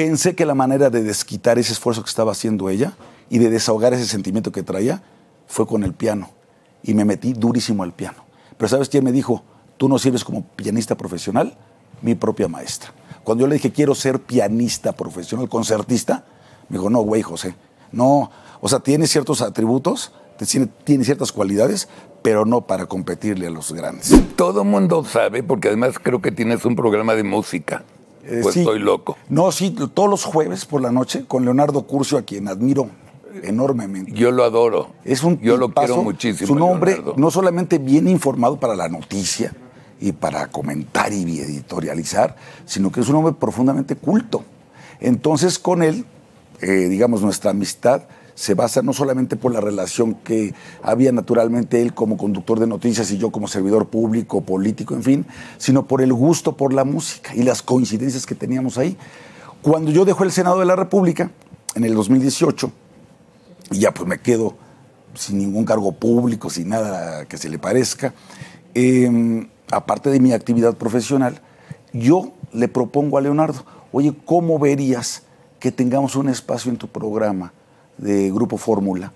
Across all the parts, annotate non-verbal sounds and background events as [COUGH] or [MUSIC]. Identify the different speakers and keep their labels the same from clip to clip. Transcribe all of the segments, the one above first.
Speaker 1: pensé que la manera de desquitar ese esfuerzo que estaba haciendo ella y de desahogar ese sentimiento que traía fue con el piano. Y me metí durísimo al piano. Pero ¿sabes quién me dijo? Tú no sirves como pianista profesional, mi propia maestra. Cuando yo le dije, quiero ser pianista profesional, concertista, me dijo, no, güey, José, no, o sea, tiene ciertos atributos, tiene, tiene ciertas cualidades, pero no para competirle a los grandes.
Speaker 2: Todo mundo sabe, porque además creo que tienes un programa de música. Eh, pues estoy loco.
Speaker 1: No, sí, todos los jueves por la noche con Leonardo Curcio, a quien admiro enormemente. Yo
Speaker 2: lo adoro. Es un Yo lo quiero muchísimo. Su nombre,
Speaker 1: no solamente bien informado para la noticia y para comentar y editorializar, sino que es un hombre profundamente culto. Entonces, con él, eh, digamos, nuestra amistad se basa no solamente por la relación que había naturalmente él como conductor de noticias y yo como servidor público, político, en fin, sino por el gusto por la música y las coincidencias que teníamos ahí. Cuando yo dejé el Senado de la República, en el 2018, y ya pues me quedo sin ningún cargo público, sin nada que se le parezca, em, aparte de mi actividad profesional, yo le propongo a Leonardo, oye, ¿cómo verías que tengamos un espacio en tu programa de Grupo Fórmula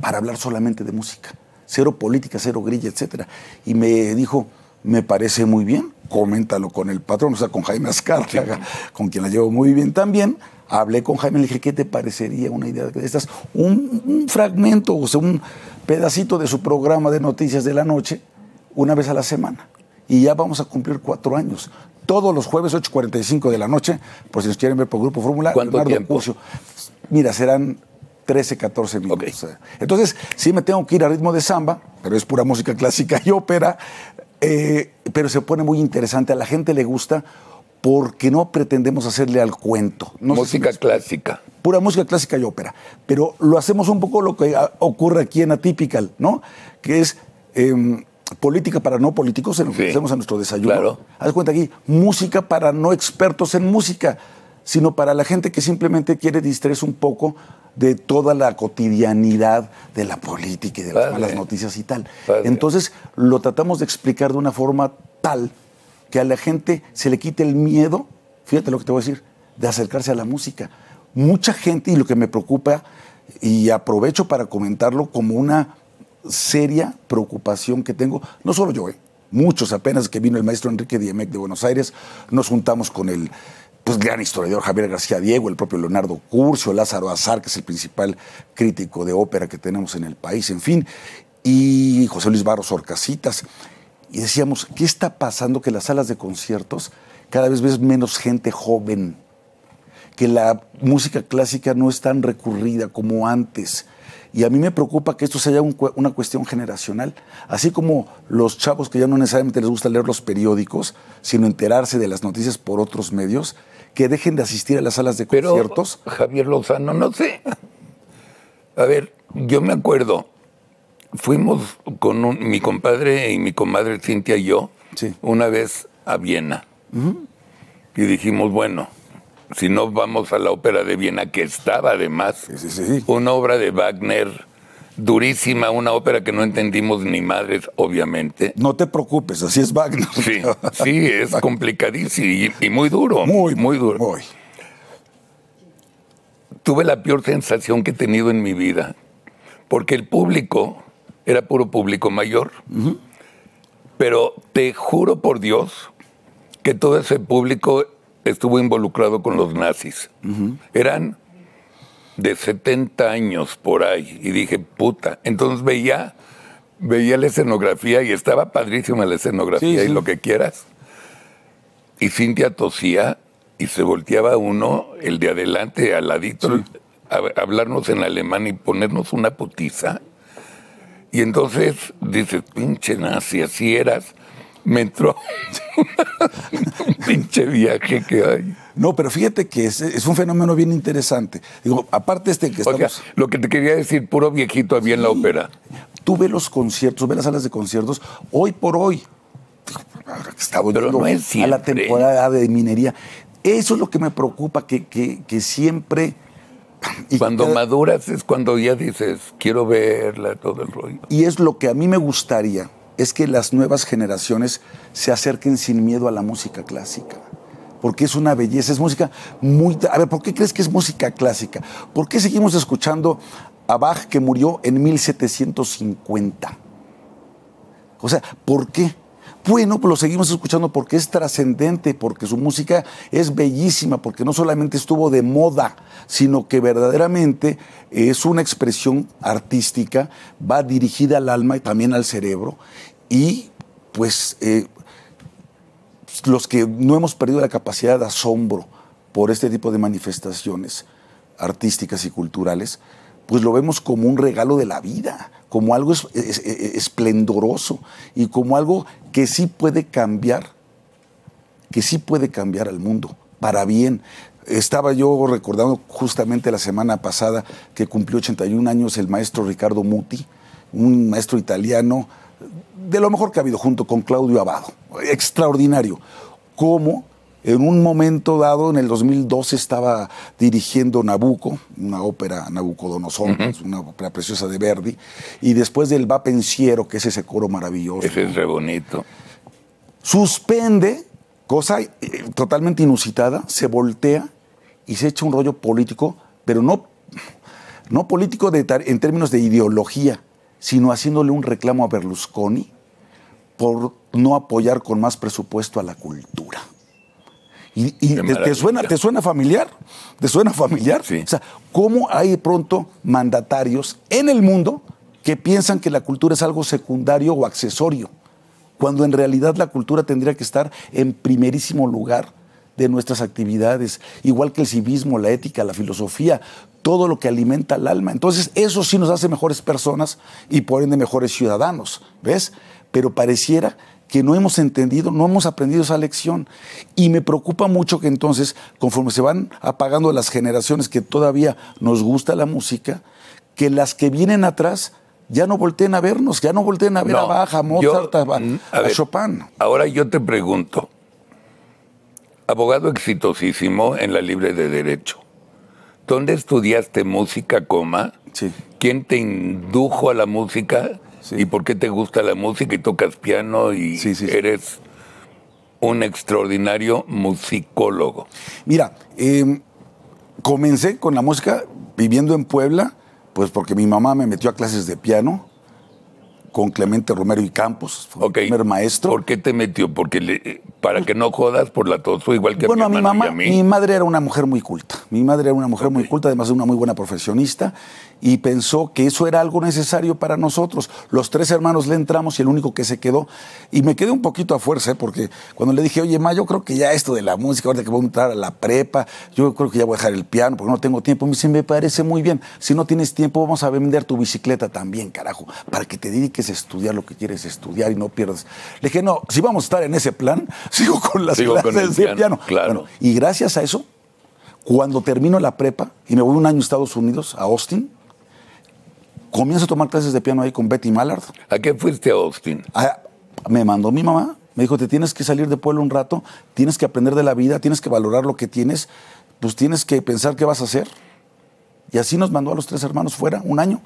Speaker 1: para hablar solamente de música. Cero política, cero grilla, etcétera. Y me dijo, me parece muy bien, coméntalo con el patrón, o sea, con Jaime Azcárraga, con quien la llevo muy bien también. Hablé con Jaime, le dije, ¿qué te parecería una idea de estas? Un, fragmento, o sea, un pedacito de su programa de noticias de la noche, una vez a la semana. Y ya vamos a cumplir cuatro años todos los jueves 8.45 de la noche, por si nos quieren ver por Grupo Fórmula. ¿Cuánto Mira, serán 13, 14 minutos. Entonces, si me tengo que ir a ritmo de samba, pero es pura música clásica y ópera, eh, pero se pone muy interesante, a la gente le gusta porque no pretendemos hacerle al cuento. música
Speaker 2: clásica.
Speaker 1: Pura música clásica y ópera, pero lo hacemos un poco lo que ah, ocurre aquí en Atypical, ¿no? Que es... Em, política para no políticos en lo que hacemos a nuestro desayuno. Haz cuenta aquí, música para no expertos en música, sino para la gente que simplemente quiere distraerse un poco de toda la cotidianidad de la política y de las malas noticias y tal. Entonces lo tratamos de explicar de una forma tal que a la gente se le quite el miedo, fíjate lo que te voy a decir, de acercarse a la música. Mucha gente, y lo que me preocupa, y aprovecho para comentarlo como una seria preocupación que tengo, no solo yo, ¿eh? muchos apenas que vino el maestro Enrique Diemec de Buenos Aires, nos juntamos con el pues, gran historiador Javier García Diego, el propio Leonardo Curcio, Lázaro Azar, que es el principal crítico de ópera que tenemos en el país, en fin, y José Luis Barros Orcasitas. Y decíamos, ¿qué está pasando? Que las salas de conciertos cada vez ves menos gente joven, que la música clásica no es tan recurrida como antes y a mí me preocupa que esto sea una cuestión generacional. Así como los chavos que ya no necesariamente les gusta leer los periódicos, sino enterarse de las noticias por otros medios, que dejen de asistir a las salas de Pero, conciertos. Javier Lozano, no sé. A ver, yo
Speaker 2: me acuerdo, fuimos con mi compadre y mi comadre Cintia y yo una vez a Viena. Y dijimos, bueno, si no vamos a la ópera de Viena, que estaba además, sí, sí, sí. una obra de Wagner durísima, una ópera que no entendimos ni madres, obviamente.
Speaker 1: No te preocupes, así es Wagner.
Speaker 2: Sí, es [LAUGHS] complicadísimo y, muy duro.
Speaker 1: Muy, muy duro.
Speaker 2: Tuve la peor sensación que he tenido en mi vida, porque el público era puro público mayor, pero te juro por Dios que todo ese público estuvo involucrado con los nazis. Eran de 70 años por ahí. Y dije, puta. Entonces veía, veía la escenografía y estaba padrísima la escenografía y lo que quieras. Y Cintia tosía y se volteaba uno, el de adelante, al ladito, a hablarnos en alemán y ponernos una putiza. Y entonces dices, pinche nazi, así eras
Speaker 1: me entró [LAUGHS] un pinche viaje que hay. No, pero fíjate que es, un fenómeno bien interesante. Digo, aparte este que estamos... lo que te quería decir, puro viejito
Speaker 2: había en la ópera.
Speaker 1: Tú ves los conciertos, ves las salas de conciertos, hoy por hoy, está a la temporada de minería. Eso es lo que me preocupa, que, siempre...
Speaker 2: cuando maduras es cuando ya dices, quiero verla, todo el rollo.
Speaker 1: Y es lo que a mí me gustaría, es que las nuevas generaciones se acerquen sin miedo a la música clásica. Porque es una belleza, es música muy... A ver, ¿por qué crees que es música clásica? ¿Por qué seguimos escuchando a Bach que murió en 1750? O sea, ¿por qué? Bueno, pues lo seguimos escuchando porque es trascendente, porque su música es bellísima, porque no solamente estuvo de moda, sino que verdaderamente es una expresión artística, va dirigida al alma y también al cerebro. Y pues eh, los que no hemos perdido la capacidad de asombro por este tipo de manifestaciones artísticas y culturales, pues lo vemos como un regalo de la vida, como algo esplendoroso y como algo que sí puede cambiar, que sí puede cambiar al mundo para bien. Estaba yo recordando justamente la semana pasada que cumplió 81 años el maestro Ricardo Muti, un maestro italiano de lo mejor que ha habido junto con Claudio Abado. Extraordinario. como... En un momento dado, en el 2012, estaba dirigiendo Nabucco, una ópera Nabucodonosor, una ópera preciosa de Verdi, y después del Va Pensiero, que es ese coro maravilloso. Ese
Speaker 2: es re bonito.
Speaker 1: Suspende, cosa eh, totalmente inusitada, se voltea y se echa un rollo político, pero no, político en términos de ideología, sino haciéndole un reclamo a Berlusconi por no apoyar con más presupuesto a la cultura. Y, te, suena, ¿te suena familiar? ¿Te suena familiar? O sea, ¿cómo hay pronto mandatarios en el mundo que piensan que la cultura es algo secundario o accesorio? Cuando en realidad la cultura tendría que estar en primerísimo lugar de nuestras actividades, igual que el civismo, la ética, la filosofía, todo lo que alimenta el alma. Entonces, eso sí nos hace mejores personas y por ende mejores ciudadanos, ¿ves? Pero pareciera que no hemos entendido, no hemos aprendido esa lección. Y me preocupa mucho que entonces, conforme se van apagando las generaciones que todavía nos gusta la música, que las que vienen atrás ya no volteen a vernos, ya no volteen a ver a Bach, a Mozart, a, mm, Chopin.
Speaker 2: Ahora yo te pregunto, abogado exitosísimo en la Libre de Derecho, ¿dónde estudiaste música, coma? ¿Quién te indujo a la música? ¿Y por qué te gusta la música y tocas piano y eres un extraordinario musicólogo?
Speaker 1: Mira, em, comencé con la música viviendo en Puebla, pues porque mi mamá me metió a clases de piano con Clemente Romero y Campos, fue mi primer maestro. ¿Por qué te
Speaker 2: metió? Porque le, eh, para que no jodas por la tos, igual que bueno, mi, mamá. Mi
Speaker 1: madre era una mujer muy culta. Mi madre era una mujer muy culta, además de una muy buena profesionista, y pensó que eso era algo necesario para nosotros. Los tres hermanos le entramos y el único que se quedó. Y me quedé un poquito a fuerza, ¿eh? porque cuando le dije, oye, ma, yo creo que ya esto de la música, ahora que voy a entrar a la prepa, yo creo que ya voy a dejar el piano porque no tengo tiempo. Me dice, me parece muy bien. Si no tienes tiempo, vamos a vender tu bicicleta también, carajo, para que te dediques a estudiar lo que quieres estudiar y no pierdas. Le dije, no, si vamos a estar en ese plan, [LAUGHS] sigo con las clases de piano. Claro. y gracias a eso, cuando termino la prepa y me voy un año a Estados Unidos, a Austin, comienzo a tomar clases de piano ahí con Betty Mallard.
Speaker 2: ¿A qué fuiste a Austin?
Speaker 1: Ah, me mandó mi mamá, me dijo, te tienes que salir de pueblo un rato, tienes que aprender de la vida, tienes que valorar lo que tienes, pues tienes que pensar qué vas a hacer. Y así nos mandó a los tres hermanos fuera un año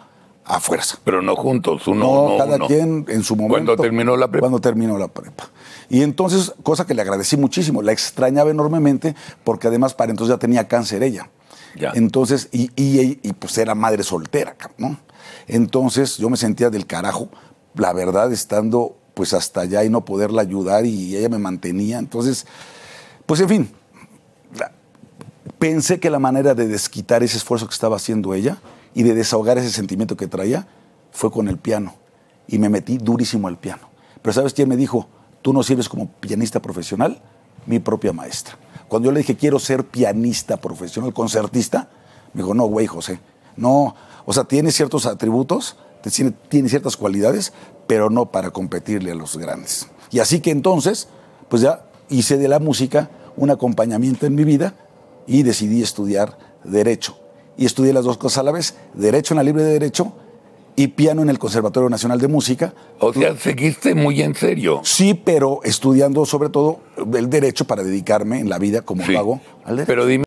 Speaker 1: a
Speaker 2: fuerza. Pero no juntos, uno. No, no cada quien en su momento. Cuando terminó la prepa. Cuando
Speaker 1: terminó la prepa. Y entonces, cosa que le agradecí muchísimo, la extrañaba enormemente, porque además para entonces ya tenía cáncer ella. Ya. Entonces, y, y, pues era madre soltera, ¿no? Entonces yo me sentía del carajo, la verdad, estando pues hasta allá y no poderla ayudar y ella me mantenía. Entonces, pues en fin, pensé que la manera de desquitar ese esfuerzo que estaba haciendo ella y de desahogar ese sentimiento que traía fue con el piano. Y me metí durísimo al piano. Pero ¿sabes quién me dijo? Tú no sirves como pianista profesional, mi propia maestra. Cuando yo le dije, quiero ser pianista profesional, concertista, me dijo, no, güey, José, no, o sea, tiene ciertos atributos, tiene, ciertas cualidades, pero no para competirle a los grandes. Y así que entonces, pues ya hice de la música un acompañamiento en mi vida y decidí estudiar derecho y estudié las dos cosas a la vez, Derecho en la Libre de Derecho y piano en el Conservatorio Nacional de Música.
Speaker 2: O sea, seguiste muy en serio.
Speaker 1: Sí, pero estudiando sobre todo el derecho para dedicarme en la vida, como hago, al Pero dime